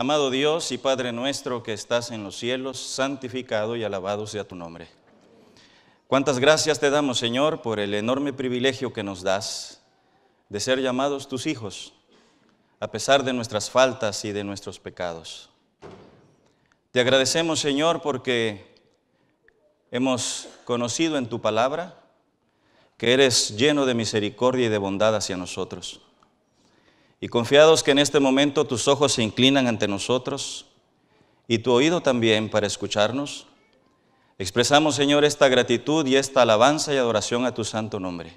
Amado Dios y Padre nuestro que estás en los cielos, santificado y alabado sea tu nombre. Cuántas gracias te damos, Señor, por el enorme privilegio que nos das de ser llamados tus hijos, a pesar de nuestras faltas y de nuestros pecados. Te agradecemos, Señor, porque hemos conocido en tu palabra que eres lleno de misericordia y de bondad hacia nosotros. Y confiados que en este momento tus ojos se inclinan ante nosotros y tu oído también para escucharnos, expresamos, Señor, esta gratitud y esta alabanza y adoración a tu santo nombre.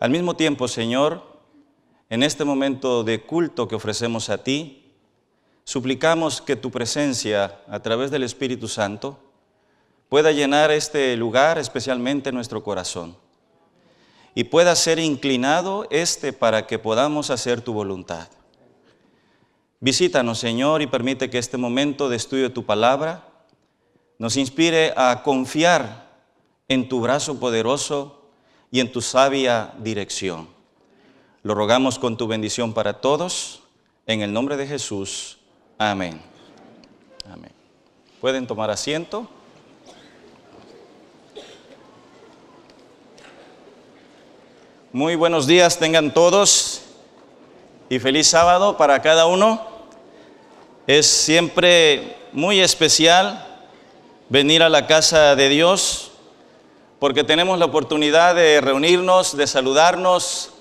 Al mismo tiempo, Señor, en este momento de culto que ofrecemos a ti, suplicamos que tu presencia a través del Espíritu Santo pueda llenar este lugar, especialmente nuestro corazón y pueda ser inclinado este para que podamos hacer tu voluntad. Visítanos, Señor, y permite que este momento de estudio de tu palabra nos inspire a confiar en tu brazo poderoso y en tu sabia dirección. Lo rogamos con tu bendición para todos, en el nombre de Jesús. Amén. Amén. Pueden tomar asiento. Muy buenos días tengan todos y feliz sábado para cada uno. Es siempre muy especial venir a la casa de Dios porque tenemos la oportunidad de reunirnos, de saludarnos,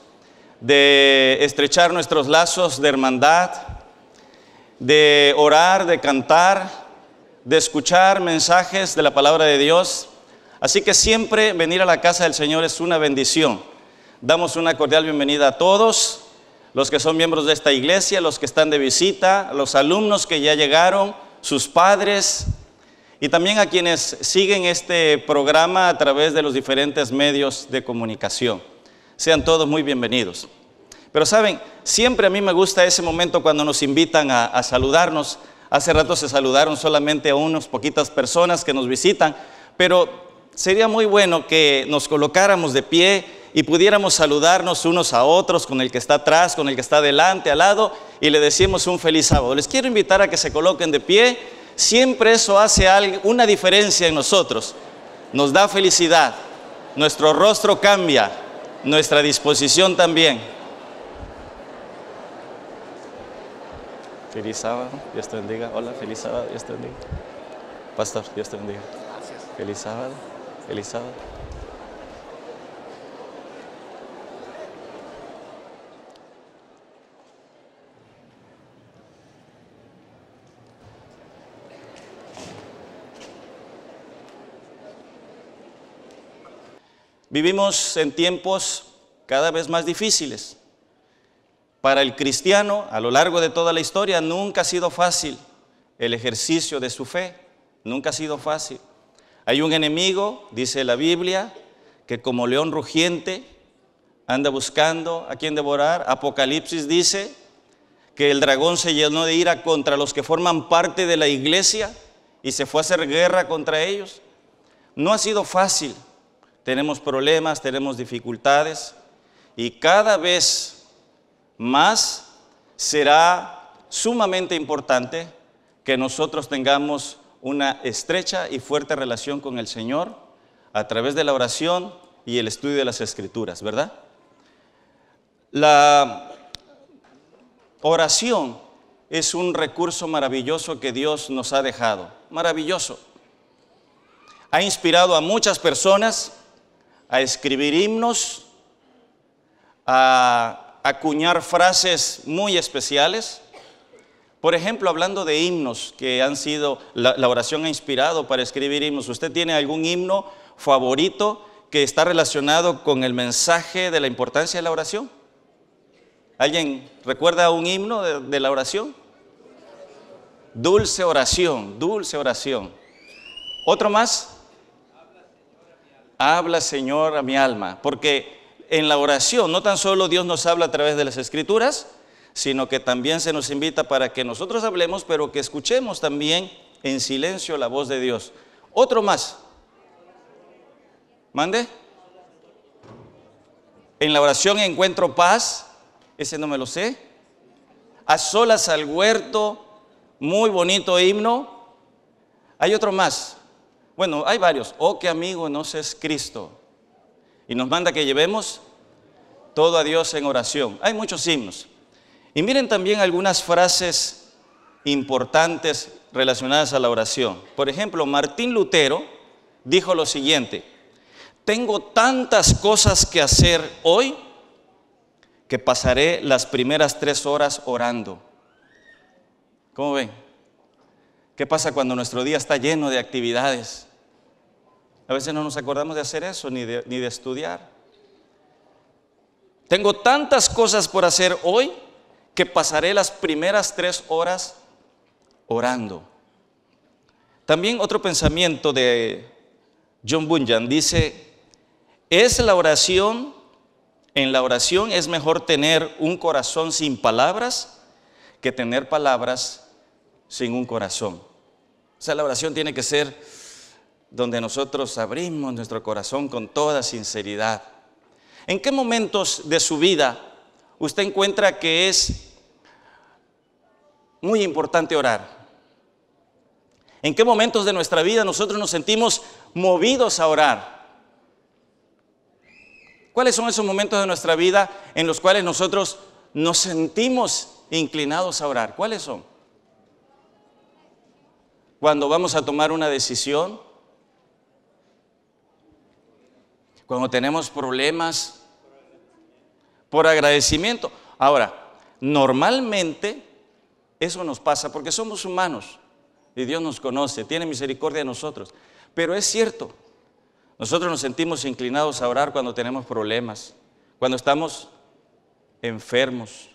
de estrechar nuestros lazos de hermandad, de orar, de cantar, de escuchar mensajes de la palabra de Dios. Así que siempre venir a la casa del Señor es una bendición. Damos una cordial bienvenida a todos, los que son miembros de esta iglesia, los que están de visita, los alumnos que ya llegaron, sus padres y también a quienes siguen este programa a través de los diferentes medios de comunicación. Sean todos muy bienvenidos. Pero saben, siempre a mí me gusta ese momento cuando nos invitan a, saludarnos. Hace rato se saludaron solamente a unas poquitas personas que nos visitan, pero sería muy bueno que nos colocáramos de pie y pudiéramos saludarnos unos a otros con el que está atrás, con el que está delante, al lado, y le decimos un feliz sábado. Les quiero invitar a que se coloquen de pie. Siempre eso hace una diferencia en nosotros. Nos da felicidad. Nuestro rostro cambia. Nuestra disposición también. Feliz sábado. Dios te bendiga. Hola, feliz sábado. Dios te bendiga. Pastor, Dios te bendiga. Gracias. Feliz sábado. Feliz sábado. Vivimos en tiempos cada vez más difíciles. Para el cristiano, a lo largo de toda la historia, nunca ha sido fácil el ejercicio de su fe, nunca ha sido fácil. Hay un enemigo, dice la Biblia, que como león rugiente anda buscando a quien devorar. Apocalipsis dice que el dragón se llenó de ira contra los que forman parte de la iglesia y se fue a hacer guerra contra ellos. No ha sido fácil tenemos problemas, tenemos dificultades y cada vez más será sumamente importante que nosotros tengamos una estrecha y fuerte relación con el Señor a través de la oración y el estudio de las Escrituras, ¿verdad? La oración es un recurso maravilloso que Dios nos ha dejado, maravilloso. Ha inspirado a muchas personas, a escribir himnos, a acuñar frases muy especiales. Por ejemplo, hablando de himnos que han sido, la, oración ha inspirado para escribir himnos. ¿Usted tiene algún himno favorito que está relacionado con el mensaje de la importancia de la oración? ¿Alguien recuerda un himno de, de la oración? Dulce oración, dulce oración. ¿Otro más? Habla, Señor, a mi alma, porque en la oración no tan solo Dios nos habla a través de las escrituras, sino que también se nos invita para que nosotros hablemos, pero que escuchemos también en silencio la voz de Dios. Otro más. Mande. En la oración encuentro paz. Ese no me lo sé. A solas al huerto. Muy bonito himno. Hay otro más. Bueno, hay varios. Oh, qué amigo nos es Cristo. Y nos manda que llevemos todo a Dios en oración. Hay muchos himnos. Y miren también algunas frases importantes relacionadas a la oración. Por ejemplo, Martín Lutero dijo lo siguiente, tengo tantas cosas que hacer hoy que pasaré las primeras tres horas orando. ¿Cómo ven? ¿Qué pasa cuando nuestro día está lleno de actividades? A veces no nos acordamos de hacer eso ni de, ni de estudiar. Tengo tantas cosas por hacer hoy que pasaré las primeras tres horas orando. También otro pensamiento de John Bunyan dice, es la oración, en la oración es mejor tener un corazón sin palabras que tener palabras sin un corazón. O sea, la oración tiene que ser donde nosotros abrimos nuestro corazón con toda sinceridad. ¿En qué momentos de su vida usted encuentra que es muy importante orar? ¿En qué momentos de nuestra vida nosotros nos sentimos movidos a orar? ¿Cuáles son esos momentos de nuestra vida en los cuales nosotros nos sentimos inclinados a orar? ¿Cuáles son? cuando vamos a tomar una decisión, cuando tenemos problemas, por agradecimiento. Ahora, normalmente eso nos pasa porque somos humanos y Dios nos conoce, tiene misericordia de nosotros. Pero es cierto, nosotros nos sentimos inclinados a orar cuando tenemos problemas, cuando estamos enfermos,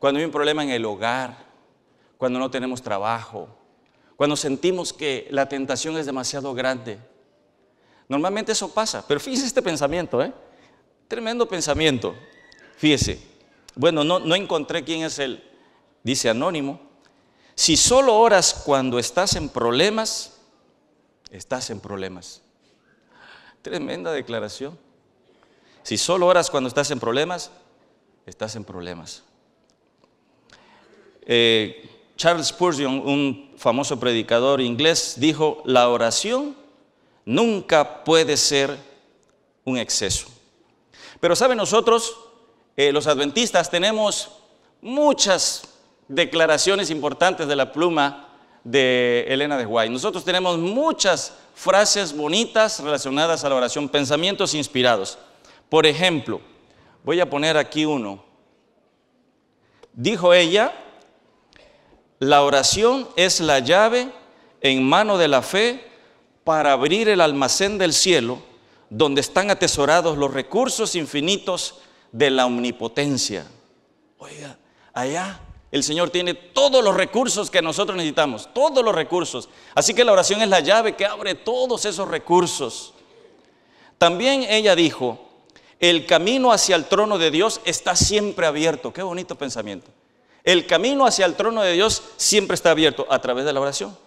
cuando hay un problema en el hogar, cuando no tenemos trabajo, cuando sentimos que la tentación es demasiado grande. Normalmente eso pasa, pero fíjese este pensamiento, ¿eh? Tremendo pensamiento. Fíjese. Bueno, no, no encontré quién es él. Dice anónimo. Si solo oras cuando estás en problemas, estás en problemas. Tremenda declaración. Si solo oras cuando estás en problemas, estás en problemas. Eh, Charles Spurgeon, un famoso predicador inglés, dijo, la oración nunca puede ser un exceso. Pero saben, nosotros, eh, los adventistas, tenemos muchas declaraciones importantes de la pluma de Elena de White. Nosotros tenemos muchas frases bonitas relacionadas a la oración, pensamientos inspirados. Por ejemplo, voy a poner aquí uno. Dijo ella, la oración es la llave en mano de la fe para abrir el almacén del cielo donde están atesorados los recursos infinitos de la omnipotencia. Oiga, allá el Señor tiene todos los recursos que nosotros necesitamos, todos los recursos. Así que la oración es la llave que abre todos esos recursos. También ella dijo, el camino hacia el trono de Dios está siempre abierto. Qué bonito pensamiento. El camino hacia el trono de Dios siempre está abierto a través de la oración.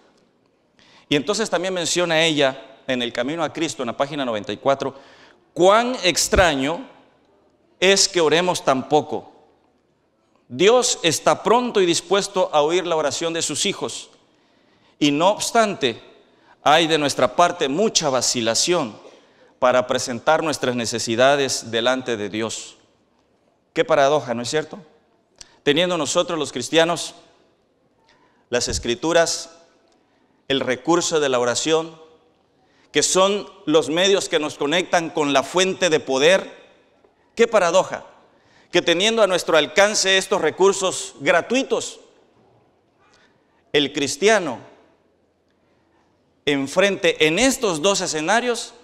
Y entonces también menciona ella en el camino a Cristo, en la página 94, cuán extraño es que oremos tan poco. Dios está pronto y dispuesto a oír la oración de sus hijos. Y no obstante, hay de nuestra parte mucha vacilación para presentar nuestras necesidades delante de Dios. Qué paradoja, ¿no es cierto? teniendo nosotros los cristianos las escrituras, el recurso de la oración, que son los medios que nos conectan con la fuente de poder. Qué paradoja, que teniendo a nuestro alcance estos recursos gratuitos, el cristiano enfrente en estos dos escenarios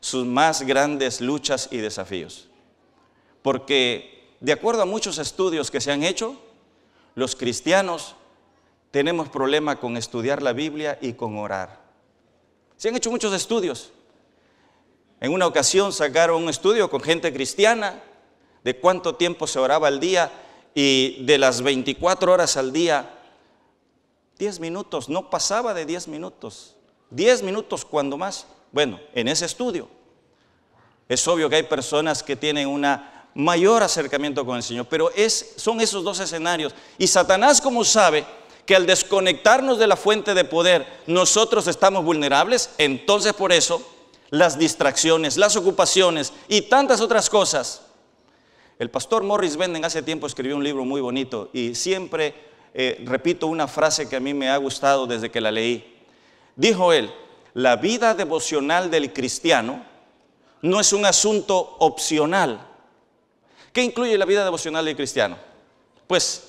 sus más grandes luchas y desafíos. Porque de acuerdo a muchos estudios que se han hecho, los cristianos tenemos problema con estudiar la Biblia y con orar. Se han hecho muchos estudios. En una ocasión sacaron un estudio con gente cristiana de cuánto tiempo se oraba al día y de las 24 horas al día, 10 minutos, no pasaba de 10 minutos. 10 minutos cuando más. Bueno, en ese estudio. Es obvio que hay personas que tienen una mayor acercamiento con el Señor. Pero es, son esos dos escenarios. Y Satanás, como sabe, que al desconectarnos de la fuente de poder nosotros estamos vulnerables, entonces por eso las distracciones, las ocupaciones y tantas otras cosas. El pastor Morris Benden hace tiempo escribió un libro muy bonito y siempre eh, repito una frase que a mí me ha gustado desde que la leí. Dijo él, la vida devocional del cristiano no es un asunto opcional, ¿Qué incluye la vida devocional del cristiano? Pues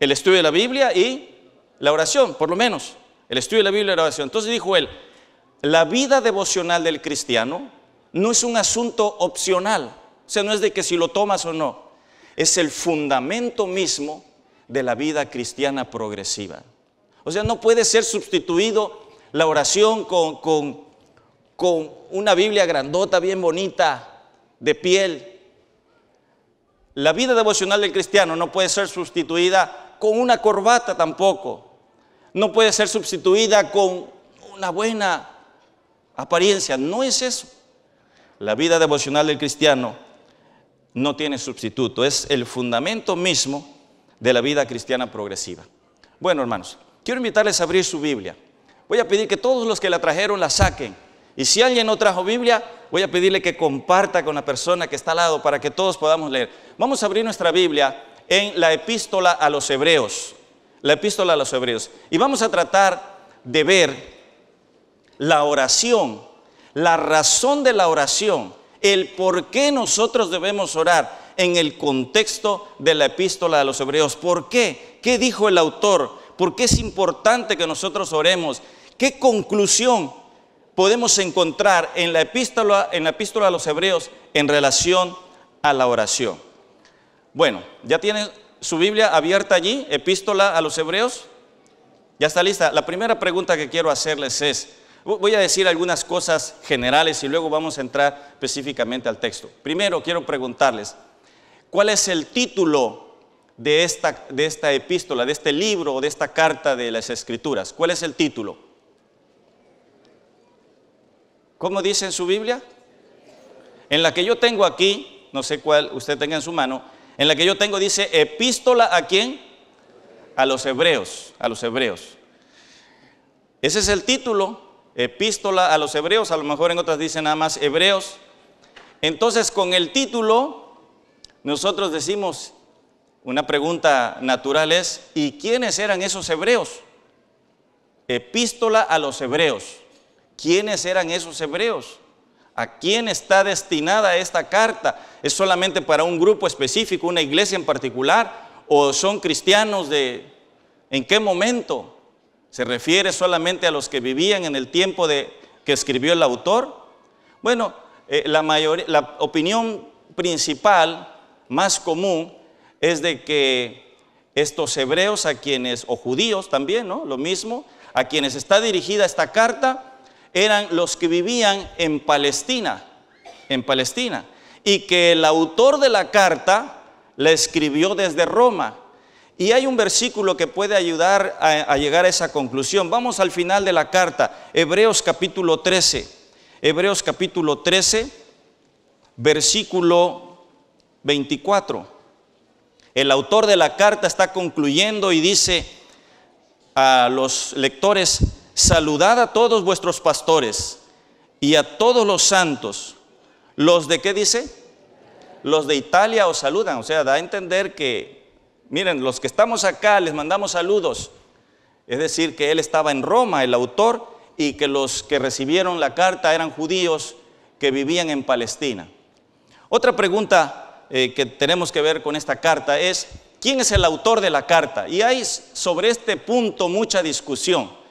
el estudio de la Biblia y la oración, por lo menos. El estudio de la Biblia y la oración. Entonces dijo él, la vida devocional del cristiano no es un asunto opcional. O sea, no es de que si lo tomas o no. Es el fundamento mismo de la vida cristiana progresiva. O sea, no puede ser sustituido la oración con, con, una Biblia grandota, bien bonita, de piel, la vida devocional del cristiano no puede ser sustituida con una corbata tampoco. No puede ser sustituida con una buena apariencia. No es eso. La vida devocional del cristiano no tiene sustituto. Es el fundamento mismo de la vida cristiana progresiva. Bueno, hermanos, quiero invitarles a abrir su Biblia. Voy a pedir que todos los que la trajeron la saquen. Y si alguien no trajo Biblia, voy a pedirle que comparta con la persona que está al lado para que todos podamos leer. Vamos a abrir nuestra Biblia en la epístola a los hebreos. La epístola a los hebreos. Y vamos a tratar de ver la oración, la razón de la oración, el por qué nosotros debemos orar en el contexto de la epístola a los hebreos. ¿Por qué? ¿Qué dijo el autor? ¿Por qué es importante que nosotros oremos? ¿Qué conclusión podemos encontrar en la epístola, a los hebreos en relación a la oración. Bueno, ¿ya tiene su Biblia abierta allí? Epístola a los hebreos. ¿Ya está lista? La primera pregunta que quiero hacerles es, voy a decir algunas cosas generales y luego vamos a entrar específicamente al texto. Primero quiero preguntarles, ¿cuál es el título de esta, de esta epístola, de este libro o de esta carta de las escrituras? ¿Cuál es el título? ¿Cómo dice en su Biblia? En la que yo tengo aquí, no sé cuál usted tenga en su mano, en la que yo tengo dice epístola a quién? A los hebreos, a los hebreos. Ese es el título, epístola a los hebreos, a lo mejor en otras dicen nada más hebreos. Entonces con el título nosotros decimos, una pregunta natural es, ¿y quiénes eran esos hebreos? Epístola a los hebreos. ¿Quiénes eran esos hebreos? ¿A quién está destinada esta carta? ¿Es solamente para un grupo específico, una iglesia en particular? ¿O son cristianos de... ¿En qué momento? ¿Se refiere solamente a los que vivían en el tiempo de, que escribió el autor? Bueno, eh, la, la opinión principal, más común, es de que estos hebreos a quienes, o judíos también, ¿no? Lo mismo, a quienes está dirigida esta carta, eran los que vivían en Palestina, en Palestina, y que el autor de la carta la escribió desde Roma. Y hay un versículo que puede ayudar a, llegar a esa conclusión. Vamos al final de la carta, Hebreos capítulo 13, Hebreos capítulo 13, versículo 24. El autor de la carta está concluyendo y dice a los lectores, saludad a todos vuestros pastores y a todos los santos. ¿Los de qué dice? Los de Italia os saludan. O sea, da a entender que, miren, los que estamos acá les mandamos saludos. Es decir, que él estaba en Roma, el autor, y que los que recibieron la carta eran judíos que vivían en Palestina. Otra pregunta eh, que tenemos que ver con esta carta es, ¿quién es el autor de la carta? Y hay sobre este punto mucha discusión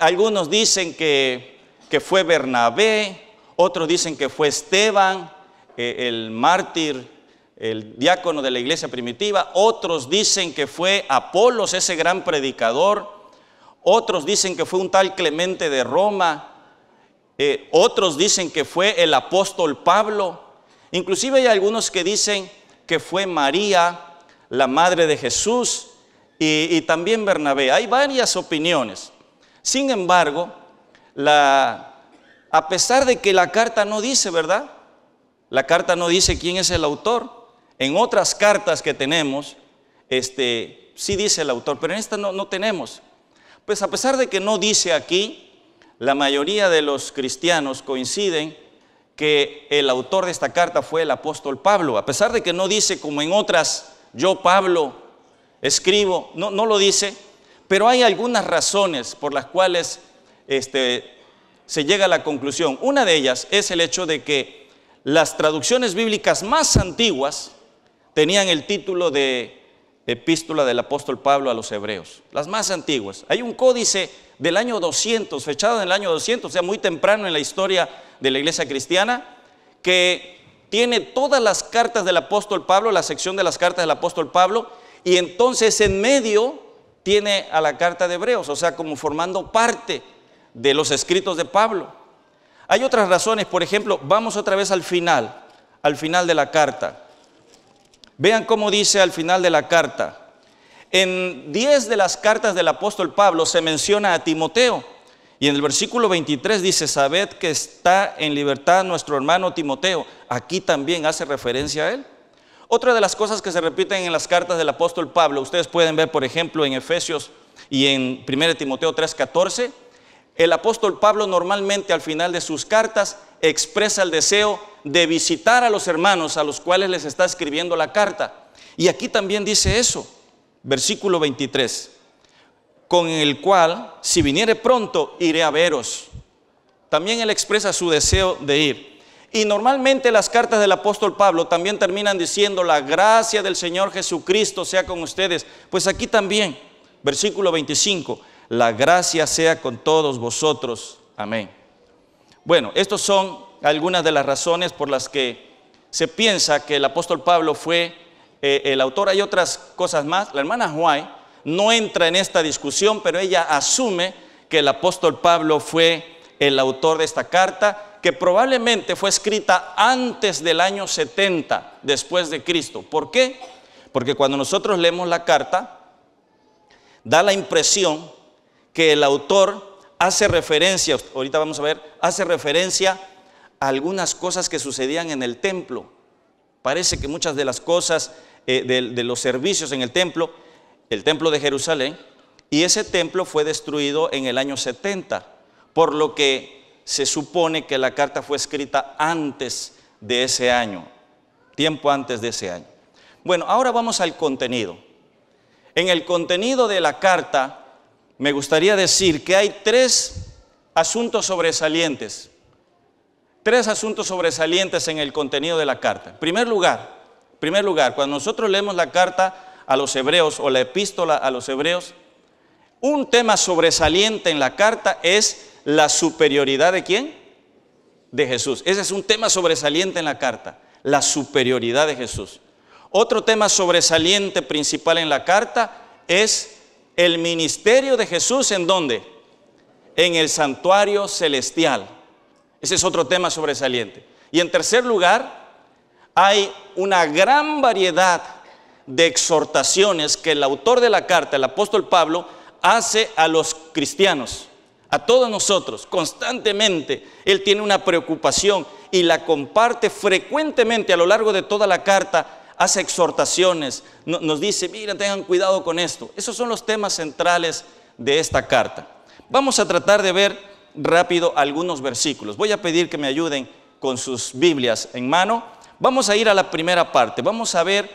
algunos dicen que, fue Bernabé, otros dicen que fue Esteban, eh, el mártir, el diácono de la iglesia primitiva, otros dicen que fue Apolos, ese gran predicador, otros dicen que fue un tal Clemente de Roma, eh, otros dicen que fue el apóstol Pablo, inclusive hay algunos que dicen que fue María, la madre de Jesús, y también Bernabé. Hay varias opiniones. Sin embargo, a pesar de que la carta no dice, ¿verdad? La carta no dice quién es el autor. En otras cartas que tenemos, este, sí dice el autor, pero en esta no, no tenemos. Pues a pesar de que no dice aquí, la mayoría de los cristianos coinciden que el autor de esta carta fue el apóstol Pablo. A pesar de que no dice como en otras, yo Pablo escribo, no, no lo dice, pero hay algunas razones por las cuales este, se llega a la conclusión. Una de ellas es el hecho de que las traducciones bíblicas más antiguas tenían el título de epístola del apóstol Pablo a los hebreos, las más antiguas. Hay un códice del año 200, fechado en el año 200, o sea, muy temprano en la historia de la iglesia cristiana, que tiene todas las cartas del apóstol Pablo, la sección de las cartas del apóstol Pablo, y entonces en medio tiene a la carta de Hebreos, o sea, como formando parte de los escritos de Pablo. Hay otras razones, por ejemplo, vamos otra vez al final, al final de la carta. Vean cómo dice al final de la carta. En 10 de las cartas del apóstol Pablo se menciona a Timoteo. Y en el versículo 23 dice, sabed que está en libertad nuestro hermano Timoteo. Aquí también hace referencia a él. Otra de las cosas que se repiten en las cartas del apóstol Pablo, ustedes pueden ver, por ejemplo, en Efesios y en 1 Timoteo 3:14, el apóstol Pablo normalmente al final de sus cartas expresa el deseo de visitar a los hermanos a los cuales les está escribiendo la carta. Y aquí también dice eso, versículo 23, con el cual, si viniere pronto, iré a veros. También él expresa su deseo de ir. Y normalmente las cartas del apóstol Pablo también terminan diciendo, la gracia del Señor Jesucristo sea con ustedes. Pues aquí también, versículo 25, la gracia sea con todos vosotros. Amén. Bueno, estas son algunas de las razones por las que se piensa que el apóstol Pablo fue eh, el autor. Hay otras cosas más. La hermana Huay no entra en esta discusión, pero ella asume que el apóstol Pablo fue el autor de esta carta que probablemente fue escrita antes del año 70 después de Cristo. ¿Por qué? Porque cuando nosotros leemos la carta, da la impresión que el autor hace referencia, ahorita vamos a ver, hace referencia a algunas cosas que sucedían en el templo. Parece que muchas de las cosas eh, de los servicios en el templo, el templo de Jerusalén, y ese templo fue destruido en el año 70, por lo que se supone que la carta fue escrita antes de ese año, tiempo antes de ese año. Bueno, ahora vamos al contenido. En el contenido de la carta, me gustaría decir que hay tres asuntos sobresalientes. Tres asuntos sobresalientes en el contenido de la carta. En primer lugar, primer lugar, cuando nosotros leemos la carta a los hebreos o la epístola a los hebreos, un tema sobresaliente en la carta es la superioridad de quién? De Jesús. Ese es un tema sobresaliente en la carta, la superioridad de Jesús. Otro tema sobresaliente principal en la carta es el ministerio de Jesús en dónde? En el santuario celestial. Ese es otro tema sobresaliente. Y en tercer lugar, hay una gran variedad de exhortaciones que el autor de la carta, el apóstol Pablo, hace a los cristianos a todos nosotros constantemente. Él tiene una preocupación y la comparte frecuentemente a lo largo de toda la carta. Hace exhortaciones, nos dice, mira, tengan cuidado con esto. Esos son los temas centrales de esta carta. Vamos a tratar de ver rápido algunos versículos. Voy a pedir que me ayuden con sus Biblias en mano. Vamos a ir a la primera parte. Vamos a ver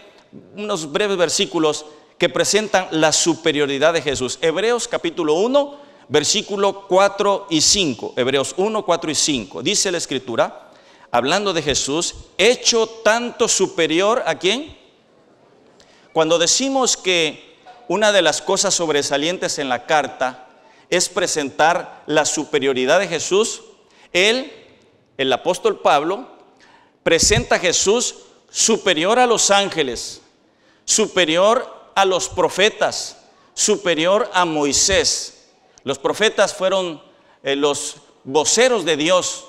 unos breves versículos que presentan la superioridad de Jesús. Hebreos capítulo 1, versículo 4 y 5, Hebreos 1, 4 y 5. Dice la escritura, hablando de Jesús, hecho tanto superior a quién? Cuando decimos que una de las cosas sobresalientes en la carta es presentar la superioridad de Jesús, él, el apóstol Pablo, presenta a Jesús superior a los ángeles, superior a los profetas, superior a Moisés, los profetas fueron eh, los voceros de Dios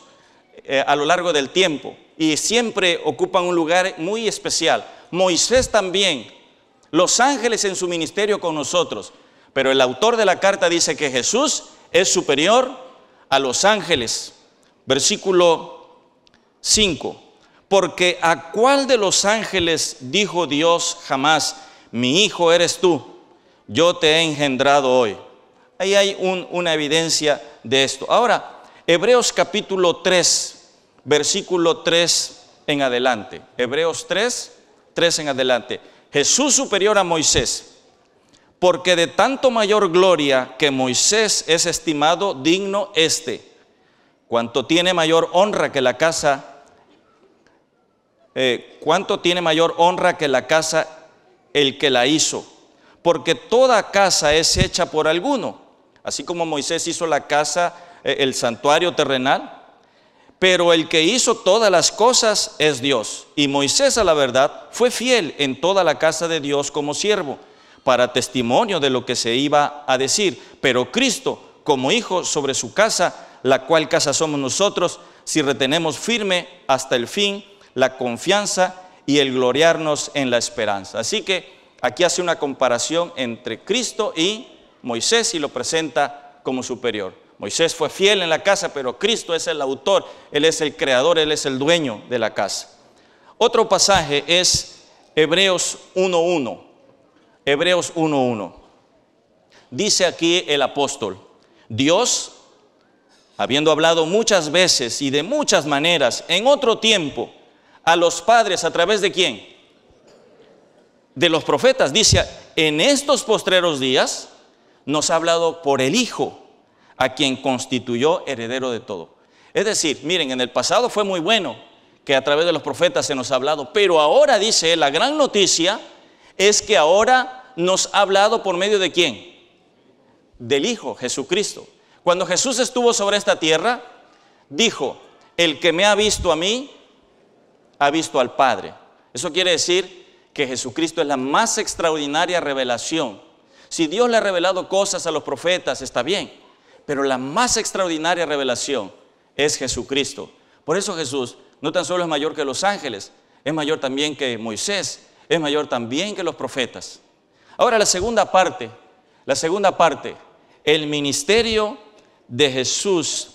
eh, a lo largo del tiempo y siempre ocupan un lugar muy especial. Moisés también, los ángeles en su ministerio con nosotros, pero el autor de la carta dice que Jesús es superior a los ángeles. Versículo 5. Porque a cuál de los ángeles dijo Dios jamás, mi hijo eres tú, yo te he engendrado hoy. Ahí hay una evidencia de esto. Ahora, Hebreos capítulo 3, versículo 3 en adelante. Hebreos 3, 3 en adelante. Jesús superior a Moisés, porque de tanto mayor gloria que Moisés es estimado digno este, cuanto tiene mayor honra que la casa, eh, cuanto tiene mayor honra que la casa el que la hizo, porque toda casa es hecha por alguno, así como Moisés hizo la casa, eh, el santuario terrenal, pero el que hizo todas las cosas es Dios. Y Moisés, a la verdad, fue fiel en toda la casa de Dios como siervo, para testimonio de lo que se iba a decir. Pero Cristo, como hijo sobre su casa, la cual casa somos nosotros, si retenemos firme hasta el fin la confianza y el gloriarnos en la esperanza. Así que aquí hace una comparación entre Cristo y Moisés y lo presenta como superior. Moisés fue fiel en la casa, pero Cristo es el autor, Él es el creador, Él es el dueño de la casa. Otro pasaje es Hebreos 1.1. Hebreos 1.1. Dice aquí el apóstol, Dios, habiendo hablado muchas veces y de muchas maneras en otro tiempo a los padres, ¿a través de quién? De los profetas. Dice, en estos postreros días, nos ha hablado por el Hijo, a quien constituyó heredero de todo. Es decir, miren, en el pasado fue muy bueno que a través de los profetas se nos ha hablado, pero ahora dice, la gran noticia es que ahora nos ha hablado por medio de quién? Del Hijo, Jesucristo. Cuando Jesús estuvo sobre esta tierra, dijo, el que me ha visto a mí, ha visto al Padre. Eso quiere decir que Jesucristo es la más extraordinaria revelación si Dios le ha revelado cosas a los profetas, está bien. Pero la más extraordinaria revelación es Jesucristo. Por eso Jesús no tan solo es mayor que los ángeles, es mayor también que Moisés, es mayor también que los profetas. Ahora la segunda parte, la segunda parte, el ministerio de Jesús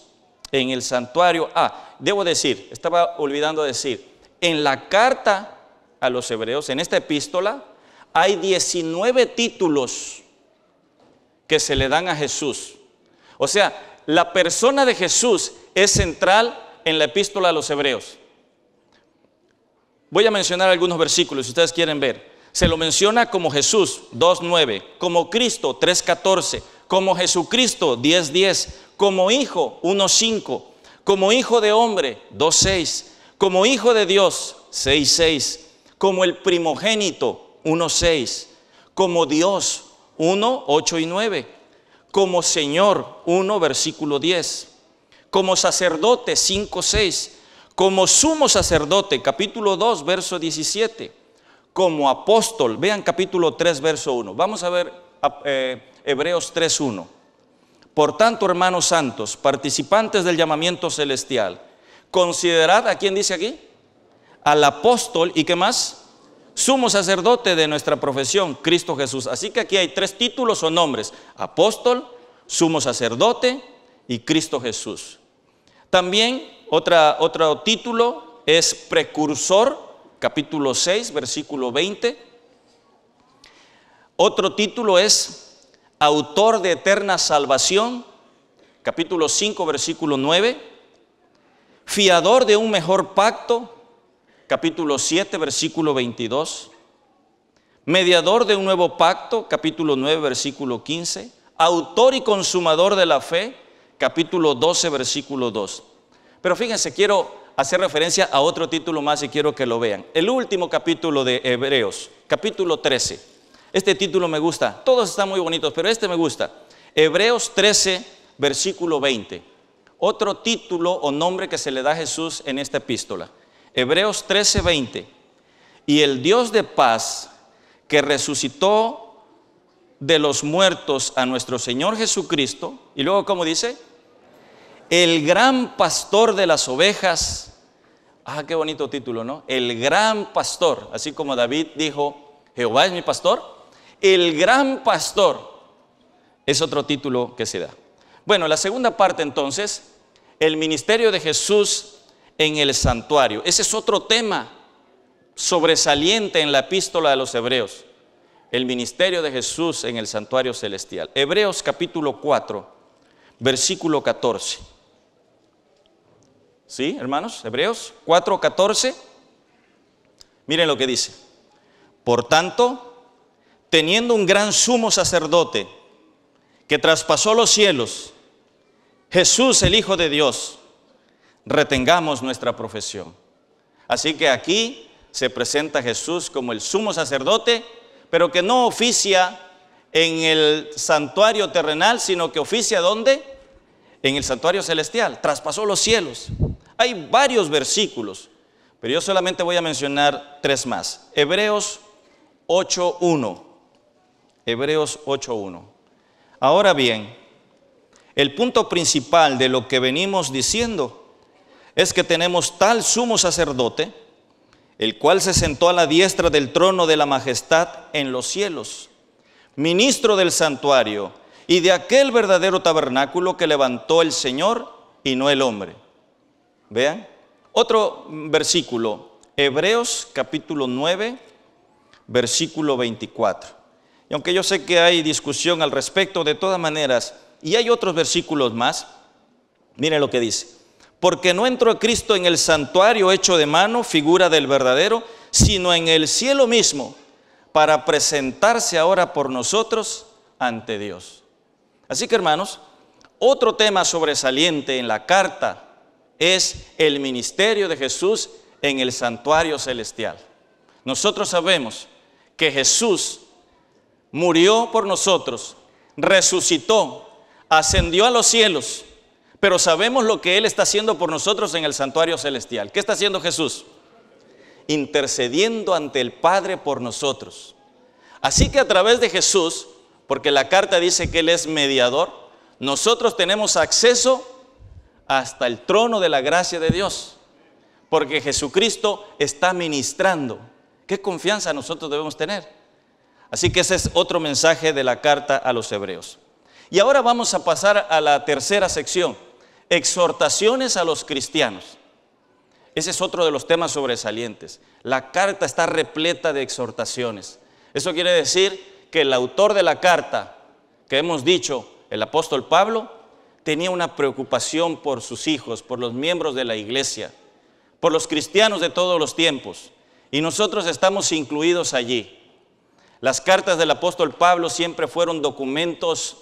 en el santuario. Ah, debo decir, estaba olvidando decir, en la carta a los hebreos, en esta epístola, hay 19 títulos que se le dan a Jesús. O sea, la persona de Jesús es central en la epístola a los hebreos. Voy a mencionar algunos versículos si ustedes quieren ver. Se lo menciona como Jesús 2.9, como Cristo 3.14, como Jesucristo 10.10, como Hijo 1.5, como Hijo de Hombre 2.6, como Hijo de Dios 6.6, como el primogénito 1.6, como Dios 1, 8 y 9, como Señor 1, versículo 10, como sacerdote 5, 6, como sumo sacerdote, capítulo 2, verso 17, como apóstol, vean capítulo 3, verso 1, vamos a ver eh, Hebreos 3, 1. Por tanto, hermanos santos, participantes del llamamiento celestial, considerad a quién dice aquí, al apóstol y qué más, sumo sacerdote de nuestra profesión, Cristo Jesús. Así que aquí hay tres títulos o nombres, apóstol, sumo sacerdote y Cristo Jesús. También otra, otro título es precursor, capítulo 6, versículo 20. Otro título es autor de eterna salvación, capítulo 5, versículo 9. Fiador de un mejor pacto, capítulo 7, versículo 22. Mediador de un nuevo pacto, capítulo 9, versículo 15. Autor y consumador de la fe, capítulo 12, versículo 2. Pero fíjense, quiero hacer referencia a otro título más y quiero que lo vean. El último capítulo de Hebreos, capítulo 13. Este título me gusta. Todos están muy bonitos, pero este me gusta. Hebreos 13, versículo 20. Otro título o nombre que se le da a Jesús en esta epístola. Hebreos 13:20. Y el Dios de paz que resucitó de los muertos a nuestro Señor Jesucristo, y luego como dice, el gran pastor de las ovejas, ah, qué bonito título, ¿no? El gran pastor, así como David dijo, Jehová es mi pastor, el gran pastor es otro título que se da. Bueno, la segunda parte entonces, el ministerio de Jesús en el santuario. Ese es otro tema sobresaliente en la epístola de los hebreos, el ministerio de Jesús en el santuario celestial. Hebreos capítulo 4, versículo 14. ¿Sí, hermanos? Hebreos 4, 14. Miren lo que dice. Por tanto, teniendo un gran sumo sacerdote que traspasó los cielos, Jesús el Hijo de Dios, retengamos nuestra profesión. Así que aquí se presenta Jesús como el sumo sacerdote, pero que no oficia en el santuario terrenal, sino que oficia ¿dónde? En el santuario celestial, traspasó los cielos. Hay varios versículos, pero yo solamente voy a mencionar tres más. Hebreos 8.1. Hebreos 8.1. Ahora bien, el punto principal de lo que venimos diciendo es que tenemos tal sumo sacerdote, el cual se sentó a la diestra del trono de la majestad en los cielos, ministro del santuario y de aquel verdadero tabernáculo que levantó el Señor y no el hombre. Vean, otro versículo, Hebreos capítulo 9, versículo 24. Y aunque yo sé que hay discusión al respecto, de todas maneras, y hay otros versículos más, miren lo que dice porque no entró Cristo en el santuario hecho de mano, figura del verdadero, sino en el cielo mismo, para presentarse ahora por nosotros ante Dios. Así que hermanos, otro tema sobresaliente en la carta es el ministerio de Jesús en el santuario celestial. Nosotros sabemos que Jesús murió por nosotros, resucitó, ascendió a los cielos, pero sabemos lo que Él está haciendo por nosotros en el santuario celestial. ¿Qué está haciendo Jesús? Intercediendo ante el Padre por nosotros. Así que a través de Jesús, porque la carta dice que Él es mediador, nosotros tenemos acceso hasta el trono de la gracia de Dios, porque Jesucristo está ministrando. ¿Qué confianza nosotros debemos tener? Así que ese es otro mensaje de la carta a los hebreos. Y ahora vamos a pasar a la tercera sección, exhortaciones a los cristianos. Ese es otro de los temas sobresalientes. La carta está repleta de exhortaciones. Eso quiere decir que el autor de la carta, que hemos dicho, el apóstol Pablo, tenía una preocupación por sus hijos, por los miembros de la iglesia, por los cristianos de todos los tiempos. Y nosotros estamos incluidos allí. Las cartas del apóstol Pablo siempre fueron documentos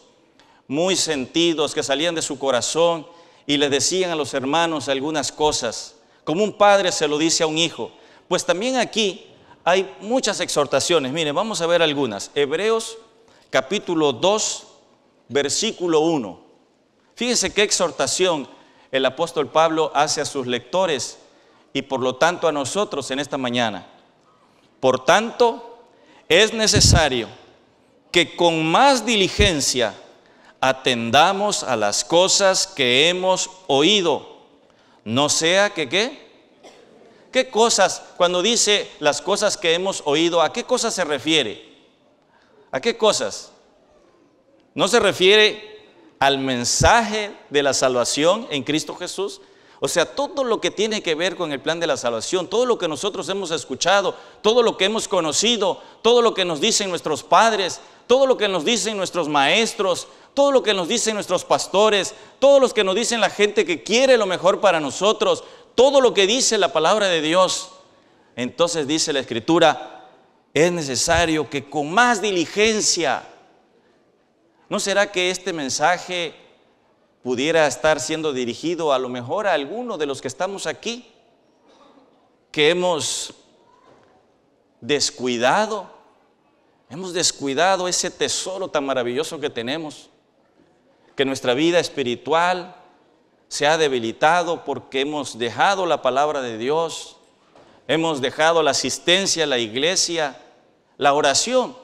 muy sentidos que salían de su corazón y le decían a los hermanos algunas cosas, como un padre se lo dice a un hijo. Pues también aquí hay muchas exhortaciones. Miren, vamos a ver algunas. Hebreos capítulo 2, versículo 1. Fíjense qué exhortación el apóstol Pablo hace a sus lectores y por lo tanto a nosotros en esta mañana. Por tanto, es necesario que con más diligencia atendamos a las cosas que hemos oído. No sea que qué. ¿Qué cosas? Cuando dice las cosas que hemos oído, ¿a qué cosas se refiere? ¿A qué cosas? No se refiere al mensaje de la salvación en Cristo Jesús. O sea, todo lo que tiene que ver con el plan de la salvación, todo lo que nosotros hemos escuchado, todo lo que hemos conocido, todo lo que nos dicen nuestros padres, todo lo que nos dicen nuestros maestros, todo lo que nos dicen nuestros pastores, todo lo que nos dicen la gente que quiere lo mejor para nosotros, todo lo que dice la palabra de Dios. Entonces dice la escritura, es necesario que con más diligencia, ¿no será que este mensaje pudiera estar siendo dirigido a lo mejor a alguno de los que estamos aquí, que hemos descuidado Hemos descuidado ese tesoro tan maravilloso que tenemos, que nuestra vida espiritual se ha debilitado porque hemos dejado la palabra de Dios, hemos dejado la asistencia a la iglesia, la oración.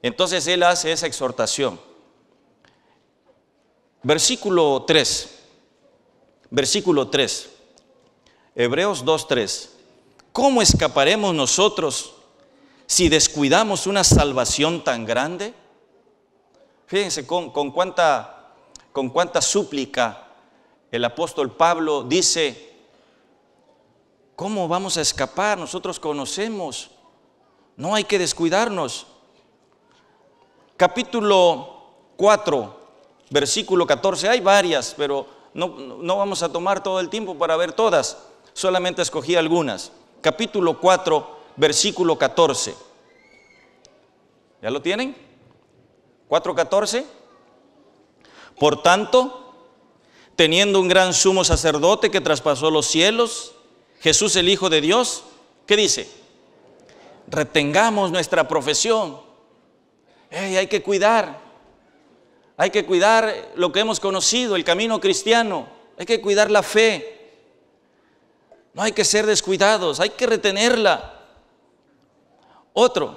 Entonces Él hace esa exhortación. Versículo 3. Versículo 3. Hebreos 2.3. ¿Cómo escaparemos nosotros? si descuidamos una salvación tan grande? Fíjense con, cuánta, con cuánta súplica el apóstol Pablo dice, ¿cómo vamos a escapar? Nosotros conocemos, no hay que descuidarnos. Capítulo 4, versículo 14, hay varias, pero no, no vamos a tomar todo el tiempo para ver todas, solamente escogí algunas. Capítulo 4, versículo 14. ¿Ya lo tienen? 4.14. Por tanto, teniendo un gran sumo sacerdote que traspasó los cielos, Jesús el Hijo de Dios, ¿qué dice? Retengamos nuestra profesión. hay que cuidar. Hay que cuidar lo que hemos conocido, el camino cristiano. Hay que cuidar la fe. No hay que ser descuidados, hay que retenerla. Otro,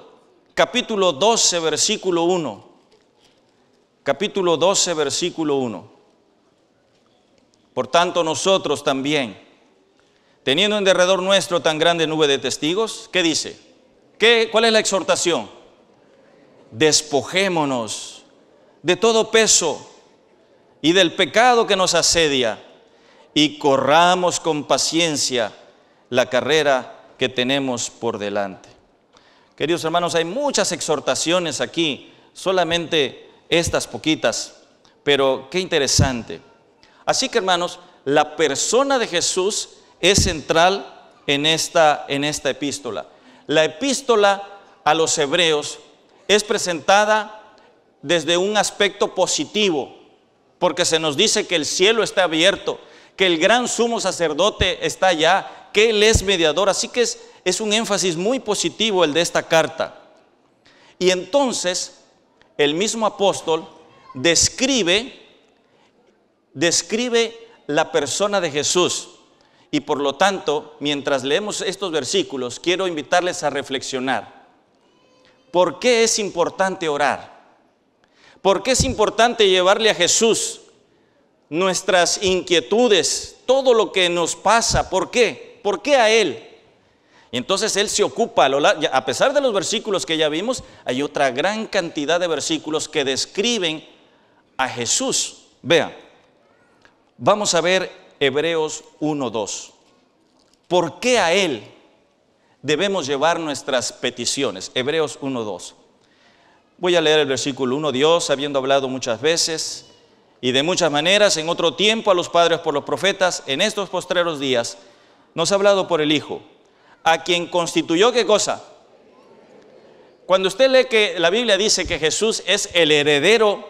capítulo 12, versículo 1. Capítulo 12, versículo 1. Por tanto, nosotros también, teniendo en derredor nuestro tan grande nube de testigos, ¿qué dice? ¿Qué, ¿Cuál es la exhortación? Despojémonos de todo peso y del pecado que nos asedia y corramos con paciencia la carrera que tenemos por delante. Queridos hermanos, hay muchas exhortaciones aquí, solamente estas poquitas, pero qué interesante. Así que hermanos, la persona de Jesús es central en esta, en esta epístola. La epístola a los hebreos es presentada desde un aspecto positivo, porque se nos dice que el cielo está abierto, que el gran sumo sacerdote está allá, que Él es mediador. Así que es, un énfasis muy positivo el de esta carta. Y entonces el mismo apóstol describe, describe la persona de Jesús. Y por lo tanto, mientras leemos estos versículos, quiero invitarles a reflexionar. ¿Por qué es importante orar? ¿Por qué es importante llevarle a Jesús nuestras inquietudes, todo lo que nos pasa? ¿Por qué? ¿Por qué a él? Y entonces él se ocupa, a pesar de los versículos que ya vimos, hay otra gran cantidad de versículos que describen a Jesús. vean vamos a ver Hebreos 1.2. ¿Por qué a él debemos llevar nuestras peticiones? Hebreos 1.2. Voy a leer el versículo 1. Dios, habiendo hablado muchas veces y de muchas maneras en otro tiempo a los padres por los profetas, en estos postreros días, nos ha hablado por el Hijo, a quien constituyó qué cosa. Cuando usted lee que la Biblia dice que Jesús es el heredero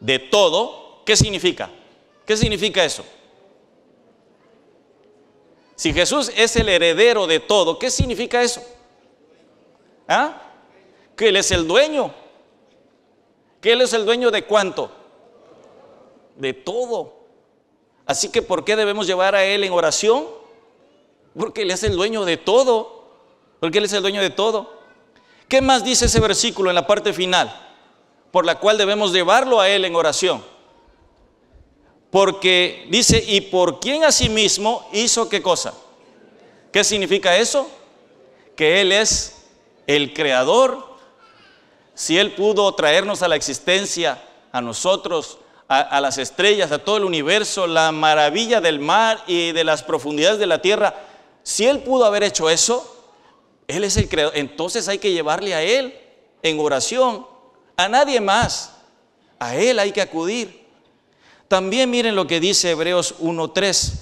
de todo, ¿qué significa? ¿Qué significa eso? Si Jesús es el heredero de todo, ¿qué significa eso? ¿Ah? Que Él es el dueño. Que Él es el dueño de cuánto? De todo. Así que, ¿por qué debemos llevar a Él en oración? Porque Él es el dueño de todo. Porque Él es el dueño de todo. ¿Qué más dice ese versículo en la parte final? Por la cual debemos llevarlo a Él en oración. Porque dice, ¿y por quién mismo hizo qué cosa? ¿Qué significa eso? Que Él es el creador. Si Él pudo traernos a la existencia, a nosotros, a, a, las estrellas, a todo el universo, la maravilla del mar y de las profundidades de la tierra, si Él pudo haber hecho eso, Él es el creador. Entonces hay que llevarle a Él en oración, a nadie más. A Él hay que acudir. También miren lo que dice Hebreos 1.3,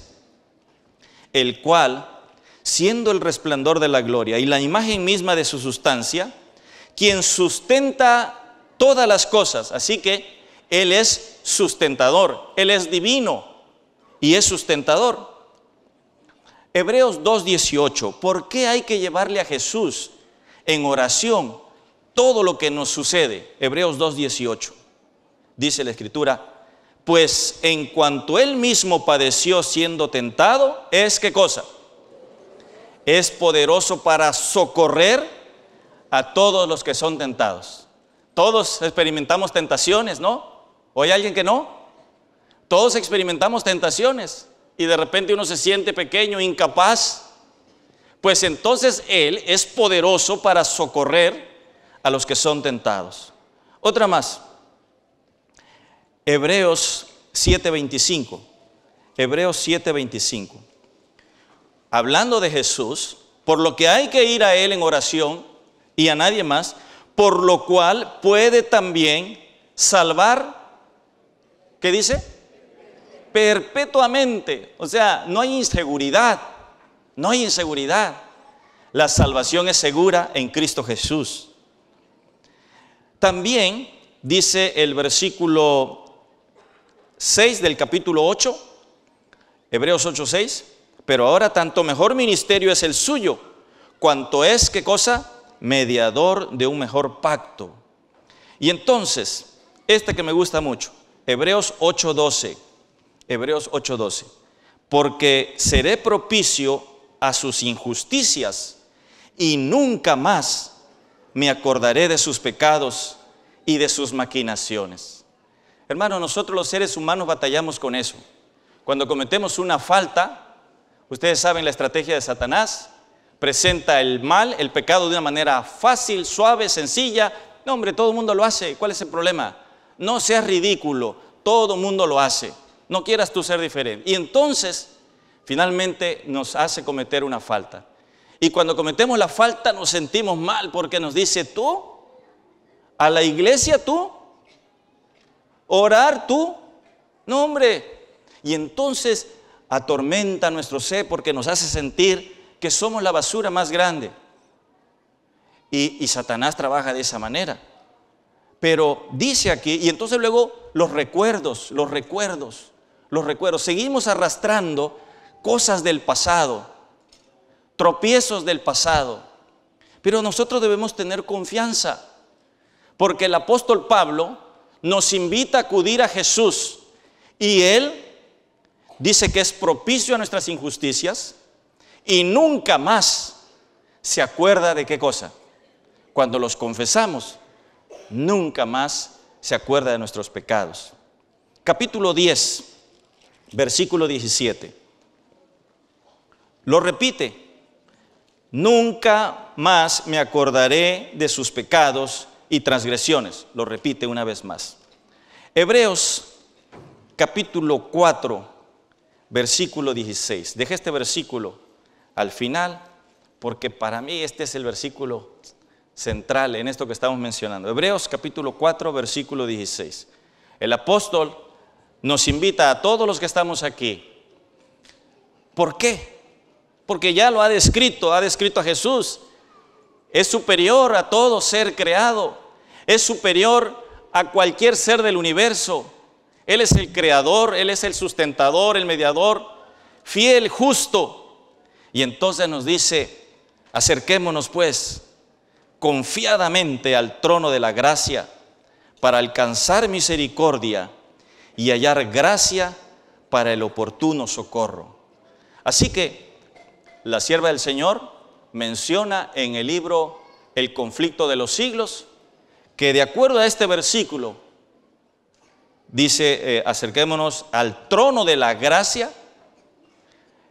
el cual, siendo el resplandor de la gloria y la imagen misma de su sustancia, quien sustenta todas las cosas. Así que Él es sustentador, Él es divino y es sustentador. Hebreos 2.18, ¿por qué hay que llevarle a Jesús en oración todo lo que nos sucede? Hebreos 2.18, dice la escritura, pues en cuanto él mismo padeció siendo tentado, ¿es qué cosa? Es poderoso para socorrer a todos los que son tentados. Todos experimentamos tentaciones, ¿no? ¿O hay alguien que no? Todos experimentamos tentaciones y de repente uno se siente pequeño, incapaz, pues entonces Él es poderoso para socorrer a los que son tentados. Otra más. Hebreos 7:25. Hebreos 7:25. Hablando de Jesús, por lo que hay que ir a Él en oración y a nadie más, por lo cual puede también salvar, ¿qué dice? perpetuamente. O sea, no hay inseguridad, no hay inseguridad. La salvación es segura en Cristo Jesús. También dice el versículo 6 del capítulo 8, Hebreos 8, 6, pero ahora tanto mejor ministerio es el suyo, cuanto es, ¿qué cosa? Mediador de un mejor pacto. Y entonces, este que me gusta mucho, Hebreos 8, 12, Hebreos 8:12, porque seré propicio a sus injusticias y nunca más me acordaré de sus pecados y de sus maquinaciones. Hermano, nosotros los seres humanos batallamos con eso. Cuando cometemos una falta, ustedes saben la estrategia de Satanás, presenta el mal, el pecado de una manera fácil, suave, sencilla. No, hombre, todo el mundo lo hace. ¿Cuál es el problema? No seas ridículo, todo el mundo lo hace. No quieras tú ser diferente. Y entonces, finalmente nos hace cometer una falta. Y cuando cometemos la falta nos sentimos mal porque nos dice tú, a la iglesia tú, orar tú. No, hombre. Y entonces atormenta nuestro ser porque nos hace sentir que somos la basura más grande. Y, y, Satanás trabaja de esa manera. Pero dice aquí, y entonces luego los recuerdos, los recuerdos los recuerdos, seguimos arrastrando cosas del pasado, tropiezos del pasado. Pero nosotros debemos tener confianza, porque el apóstol Pablo nos invita a acudir a Jesús y él dice que es propicio a nuestras injusticias y nunca más se acuerda de qué cosa. Cuando los confesamos, nunca más se acuerda de nuestros pecados. Capítulo 10, versículo 17. Lo repite, nunca más me acordaré de sus pecados y transgresiones. Lo repite una vez más. Hebreos capítulo 4, versículo 16. Deje este versículo al final porque para mí este es el versículo central en esto que estamos mencionando. Hebreos capítulo 4, versículo 16. El apóstol nos invita a todos los que estamos aquí. ¿Por qué? Porque ya lo ha descrito, ha descrito a Jesús. Es superior a todo ser creado. Es superior a cualquier ser del universo. Él es el creador, Él es el sustentador, el mediador, fiel, justo. Y entonces nos dice, acerquémonos pues confiadamente al trono de la gracia para alcanzar misericordia y hallar gracia para el oportuno socorro. Así que la sierva del Señor menciona en el libro El conflicto de los siglos que de acuerdo a este versículo dice eh, acerquémonos al trono de la gracia.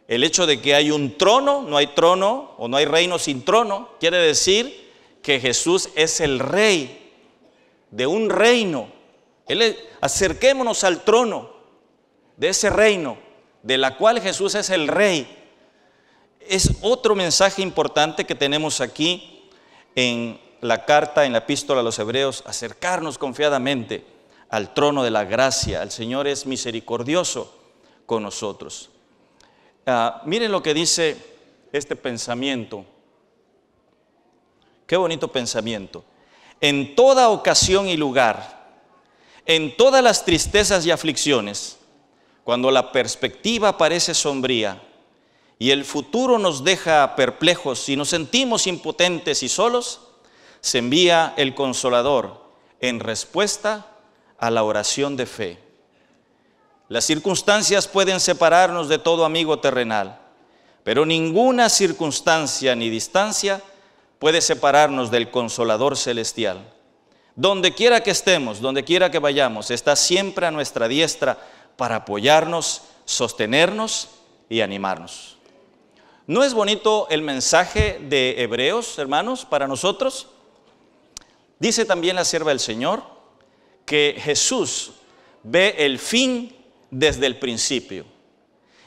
El hecho de que hay un trono, no hay trono o no hay reino sin trono, quiere decir que Jesús es el rey de un reino él es, acerquémonos al trono de ese reino, de la cual Jesús es el rey. Es otro mensaje importante que tenemos aquí en la carta, en la epístola a los hebreos, acercarnos confiadamente al trono de la gracia. El Señor es misericordioso con nosotros. Ah, miren lo que dice este pensamiento. Qué bonito pensamiento. En toda ocasión y lugar, en todas las tristezas y aflicciones, cuando la perspectiva parece sombría y el futuro nos deja perplejos y nos sentimos impotentes y solos, se envía el consolador en respuesta a la oración de fe. Las circunstancias pueden separarnos de todo amigo terrenal, pero ninguna circunstancia ni distancia puede separarnos del consolador celestial donde quiera que estemos, donde quiera que vayamos, está siempre a nuestra diestra para apoyarnos, sostenernos y animarnos. ¿No es bonito el mensaje de Hebreos, hermanos, para nosotros? Dice también la sierva del Señor que Jesús ve el fin desde el principio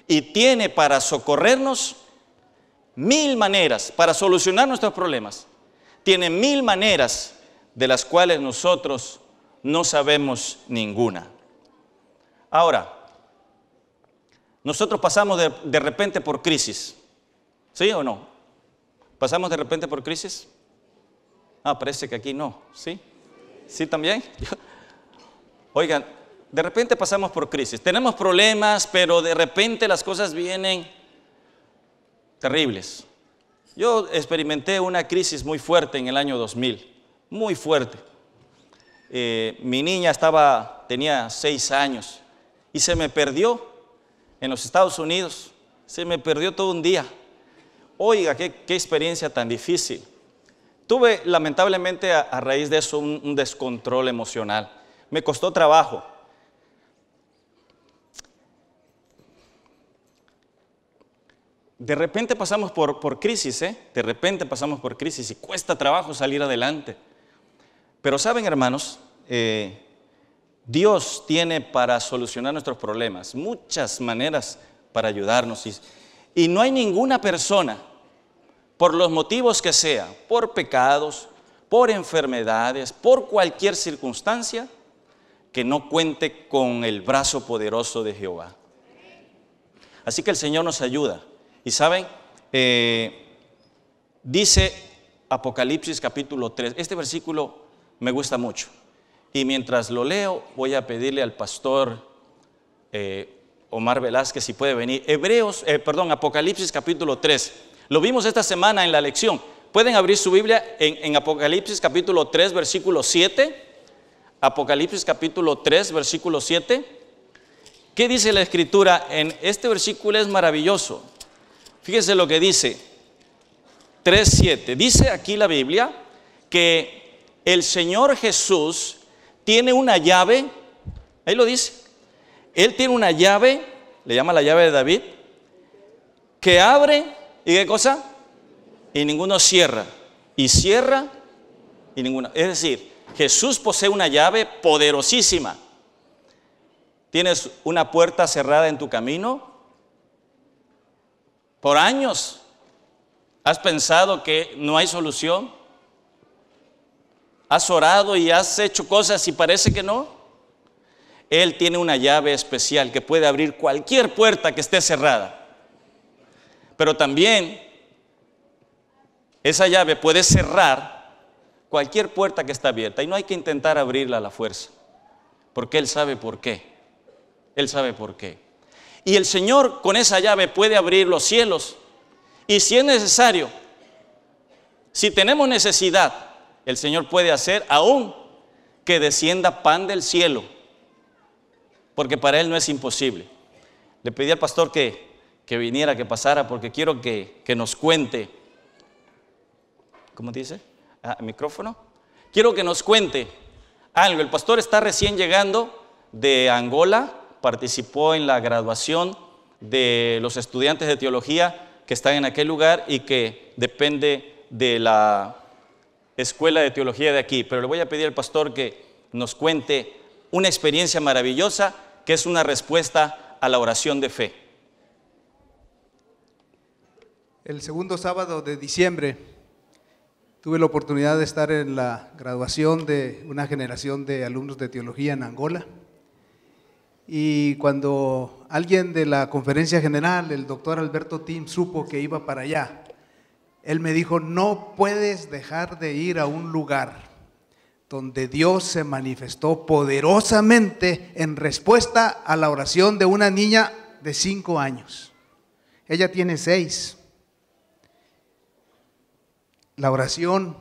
y tiene para socorrernos mil maneras, para solucionar nuestros problemas. Tiene mil maneras de las cuales nosotros no sabemos ninguna. Ahora, nosotros pasamos de, de, repente por crisis, ¿sí o no? ¿Pasamos de repente por crisis? Ah, parece que aquí no, ¿sí? ¿Sí también? Oigan, de repente pasamos por crisis, tenemos problemas, pero de repente las cosas vienen terribles. Yo experimenté una crisis muy fuerte en el año 2000 muy fuerte. Eh, mi niña estaba, tenía seis años y se me perdió en los Estados Unidos. Se me perdió todo un día. Oiga, qué, experiencia tan difícil. Tuve lamentablemente a, raíz de eso un, descontrol emocional. Me costó trabajo. De repente pasamos por, por crisis, ¿eh? De repente pasamos por crisis y cuesta trabajo salir adelante. Pero saben, hermanos, eh, Dios tiene para solucionar nuestros problemas muchas maneras para ayudarnos. Y, no hay ninguna persona, por los motivos que sea, por pecados, por enfermedades, por cualquier circunstancia, que no cuente con el brazo poderoso de Jehová. Así que el Señor nos ayuda. Y saben, eh, dice Apocalipsis capítulo 3, este versículo me gusta mucho. Y mientras lo leo, voy a pedirle al pastor eh, Omar Velázquez si puede venir. Hebreos, eh, perdón, Apocalipsis capítulo 3. Lo vimos esta semana en la lección. Pueden abrir su Biblia en, Apocalipsis capítulo 3, versículo 7. Apocalipsis capítulo 3, versículo 7. ¿Qué dice la escritura? En este versículo es maravilloso. fíjense lo que dice. 3.7. Dice aquí la Biblia que el Señor Jesús tiene una llave, ahí lo dice, Él tiene una llave, le llama la llave de David, que abre, ¿y qué cosa? Y ninguno cierra, y cierra, y ninguno. Es decir, Jesús posee una llave poderosísima. Tienes una puerta cerrada en tu camino por años. ¿Has pensado que no hay solución? has orado y has hecho cosas y parece que no. Él tiene una llave especial que puede abrir cualquier puerta que esté cerrada. Pero también esa llave puede cerrar cualquier puerta que está abierta y no hay que intentar abrirla a la fuerza, porque Él sabe por qué. Él sabe por qué. Y el Señor con esa llave puede abrir los cielos y si es necesario, si tenemos necesidad, el Señor puede hacer aún que descienda pan del cielo, porque para Él no es imposible. Le pedí al pastor que, que viniera, que pasara, porque quiero que, nos cuente, ¿cómo dice? Ah, micrófono. Quiero que nos cuente algo. El pastor está recién llegando de Angola, participó en la graduación de los estudiantes de teología que están en aquel lugar y que depende de la escuela de teología de aquí, pero le voy a pedir al pastor que nos cuente una experiencia maravillosa que es una respuesta a la oración de fe. El segundo sábado de diciembre tuve la oportunidad de estar en la graduación de una generación de alumnos de teología en Angola. Y cuando alguien de la conferencia general, el doctor Alberto Tim, supo que iba para allá, él me dijo, no puedes dejar de ir a un lugar donde Dios se manifestó poderosamente en respuesta a la oración de una niña de cinco años. Ella tiene seis. La oración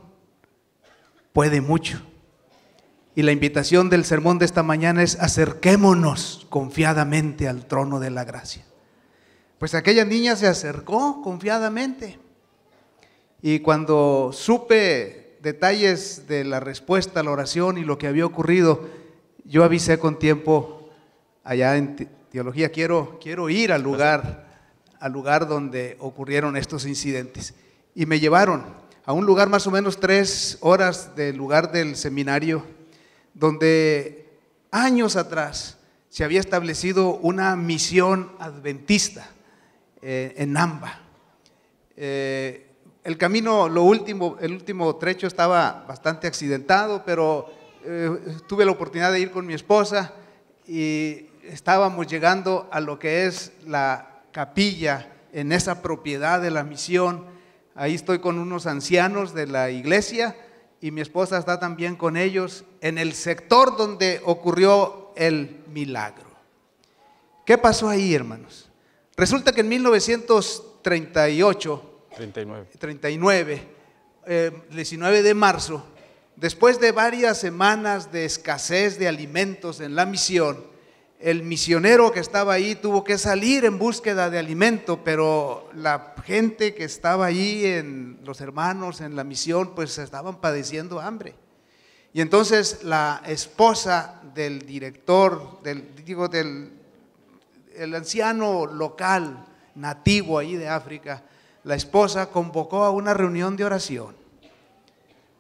puede mucho. Y la invitación del sermón de esta mañana es acerquémonos confiadamente al trono de la gracia. Pues aquella niña se acercó confiadamente. Y cuando supe detalles de la respuesta a la oración y lo que había ocurrido, yo avisé con tiempo allá en teología, quiero, quiero ir al lugar, al lugar donde ocurrieron estos incidentes. Y me llevaron a un lugar más o menos tres horas del lugar del seminario, donde años atrás se había establecido una misión adventista eh, en Namba. Eh, el camino, lo último, el último trecho estaba bastante accidentado, pero eh, tuve la oportunidad de ir con mi esposa y estábamos llegando a lo que es la capilla en esa propiedad de la misión. Ahí estoy con unos ancianos de la iglesia y mi esposa está también con ellos en el sector donde ocurrió el milagro. ¿Qué pasó ahí, hermanos? Resulta que en 1938 39. 39, 19 de marzo, después de varias semanas de escasez de alimentos en la misión, el misionero que estaba ahí tuvo que salir en búsqueda de alimento, pero la gente que estaba ahí, en, los hermanos en la misión, pues estaban padeciendo hambre. Y entonces la esposa del director, del, digo, del el anciano local, nativo ahí de África, la esposa convocó a una reunión de oración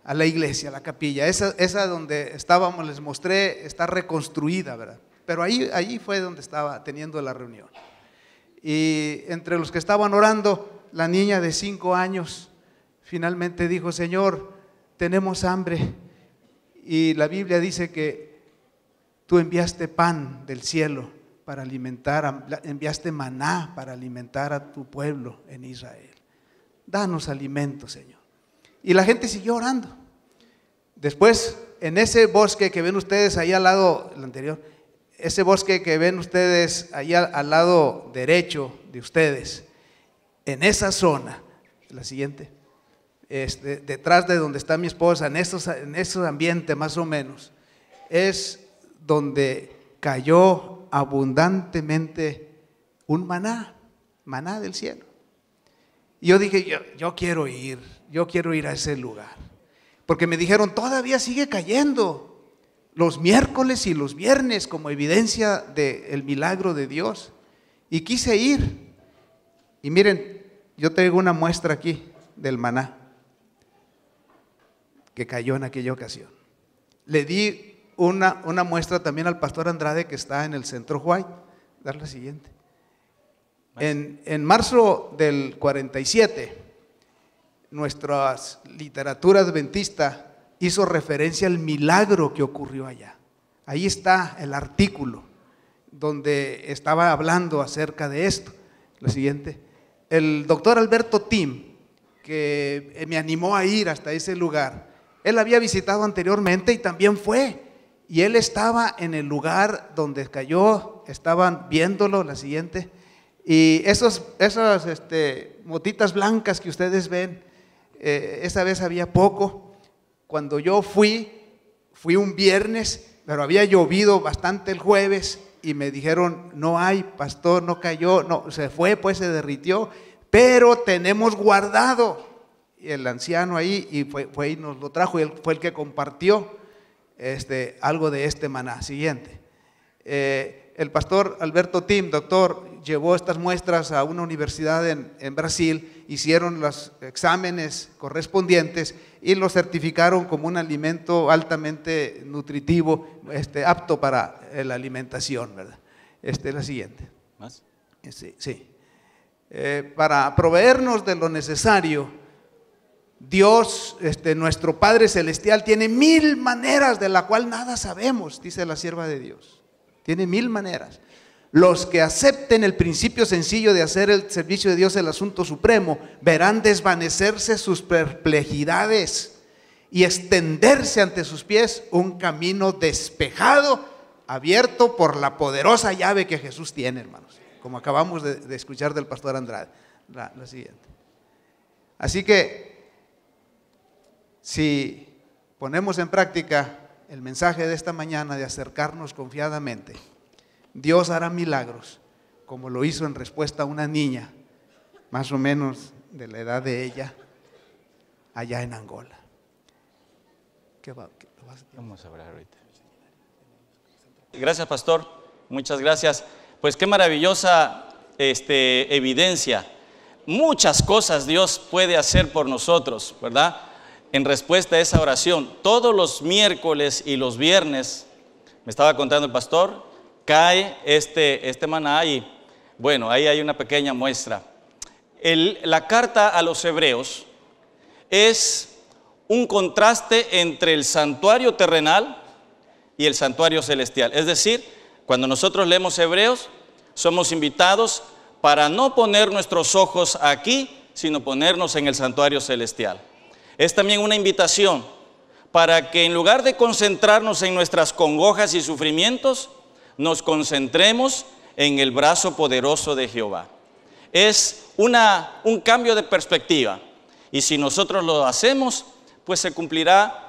a la iglesia, a la capilla. Esa, donde estábamos, les mostré, está reconstruida, ¿verdad? Pero ahí, ahí fue donde estaba teniendo la reunión. Y entre los que estaban orando, la niña de cinco años finalmente dijo, Señor, tenemos hambre. Y la Biblia dice que tú enviaste pan del cielo para alimentar, enviaste maná para alimentar a tu pueblo en Israel danos alimento, Señor. Y la gente siguió orando. Después, en ese bosque que ven ustedes ahí al lado, el anterior, ese bosque que ven ustedes ahí al, lado derecho de ustedes, en esa zona, la siguiente, detrás de donde está mi esposa, en ese en más o menos, es donde cayó abundantemente un maná, maná del cielo. Y yo dije, yo, quiero ir, yo quiero ir a ese lugar. Porque me dijeron, todavía sigue cayendo los miércoles y los viernes como evidencia del milagro de Dios. Y quise ir. Y miren, yo traigo una muestra aquí del maná que cayó en aquella ocasión. Le di una, una muestra también al pastor Andrade que está en el centro White. Dar la siguiente. En, marzo del 47, nuestra literatura adventista hizo referencia al milagro que ocurrió allá. Ahí está el artículo donde estaba hablando acerca de esto. Lo siguiente, el doctor Alberto Tim, que eh, me animó a ir hasta ese lugar, él había visitado anteriormente y también fue. Y él estaba en el lugar donde cayó, estaban viéndolo, la siguiente. Y esos, esas motitas este, blancas que ustedes ven, eh, esa vez había poco. Cuando yo fui, fui un viernes, pero había llovido bastante el jueves y me dijeron, no hay, pastor, no cayó, no, se fue, pues se derritió, pero tenemos guardado. Y el anciano ahí, y fue, fue y nos lo trajo, y él fue el que compartió este, algo de este maná. Siguiente. Eh, el pastor Alberto Tim, doctor, llevó estas muestras a una universidad en, Brasil, hicieron los exámenes correspondientes y lo certificaron como un alimento altamente nutritivo, este, apto para eh, la alimentación. ¿verdad? es este, la siguiente. ¿Más? Sí. sí. Eh, para proveernos de lo necesario, Dios, este, nuestro Padre Celestial, tiene mil maneras de la cual nada sabemos, dice la sierva de Dios. Tiene mil maneras. Los que acepten el principio sencillo de hacer el servicio de Dios el asunto supremo, verán desvanecerse sus perplejidades y extenderse ante sus pies un camino despejado, abierto por la poderosa llave que Jesús tiene, hermanos. Como acabamos de, escuchar del pastor Andrade. siguiente. Así que, si ponemos en práctica el mensaje de esta mañana de acercarnos confiadamente. Dios hará milagros, como lo hizo en respuesta a una niña, más o menos de la edad de ella, allá en Angola. Vamos a hablar ahorita. Gracias, pastor. Muchas gracias. Pues qué maravillosa este, evidencia. Muchas cosas Dios puede hacer por nosotros, ¿verdad? en respuesta a esa oración, todos los miércoles y los viernes, me estaba contando el pastor, cae este, este maná y bueno, ahí hay una pequeña muestra. la carta a los hebreos es un contraste entre el santuario terrenal y el santuario celestial. Es decir, cuando nosotros leemos hebreos, somos invitados para no poner nuestros ojos aquí, sino ponernos en el santuario celestial es también una invitación para que en lugar de concentrarnos en nuestras congojas y sufrimientos, nos concentremos en el brazo poderoso de Jehová. Es una, un cambio de perspectiva y si nosotros lo hacemos, pues se cumplirá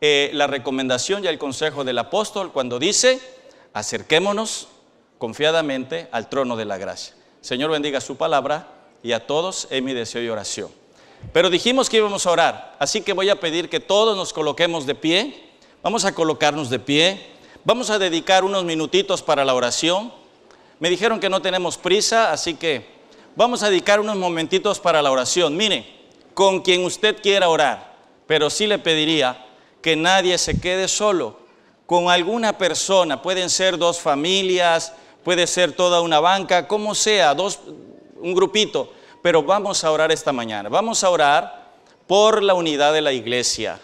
eh, la recomendación y el consejo del apóstol cuando dice, acerquémonos confiadamente al trono de la gracia. Señor bendiga su palabra y a todos en mi deseo y oración. Pero dijimos que íbamos a orar, así que voy a pedir que todos nos coloquemos de pie. Vamos a colocarnos de pie. Vamos a dedicar unos minutitos para la oración. Me dijeron que no tenemos prisa, así que vamos a dedicar unos momentitos para la oración. Mire, con quien usted quiera orar, pero sí le pediría que nadie se quede solo. Con alguna persona, pueden ser dos familias, puede ser toda una banca, como sea, dos, un grupito pero vamos a orar esta mañana. Vamos a orar por la unidad de la iglesia.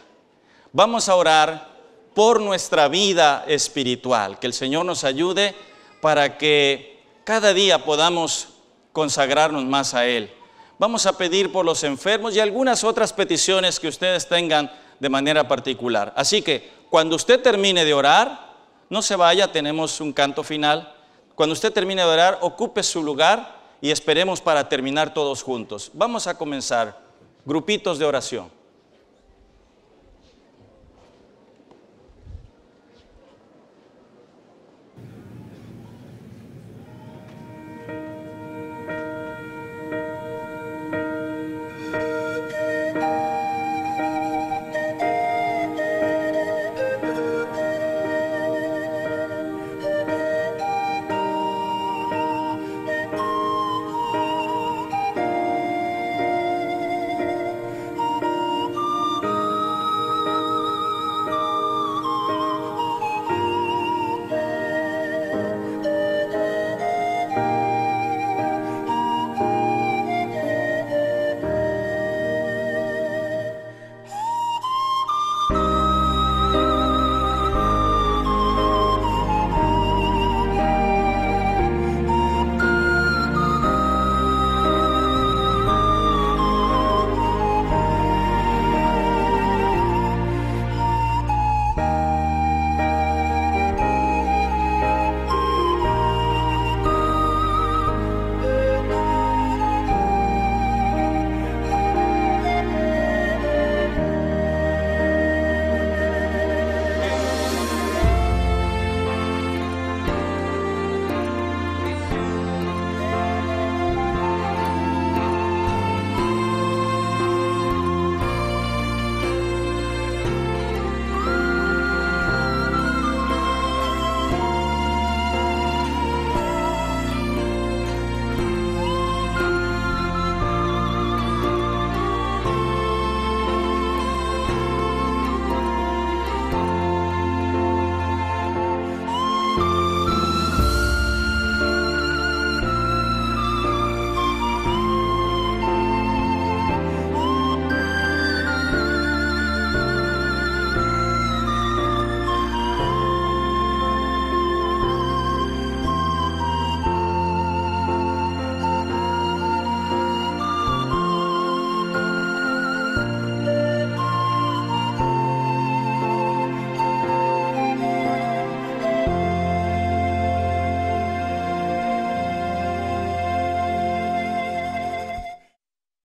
Vamos a orar por nuestra vida espiritual. Que el Señor nos ayude para que cada día podamos consagrarnos más a Él. Vamos a pedir por los enfermos y algunas otras peticiones que ustedes tengan de manera particular. Así que cuando usted termine de orar, no se vaya, tenemos un canto final. Cuando usted termine de orar, ocupe su lugar y esperemos para terminar todos juntos. Vamos a comenzar grupitos de oración.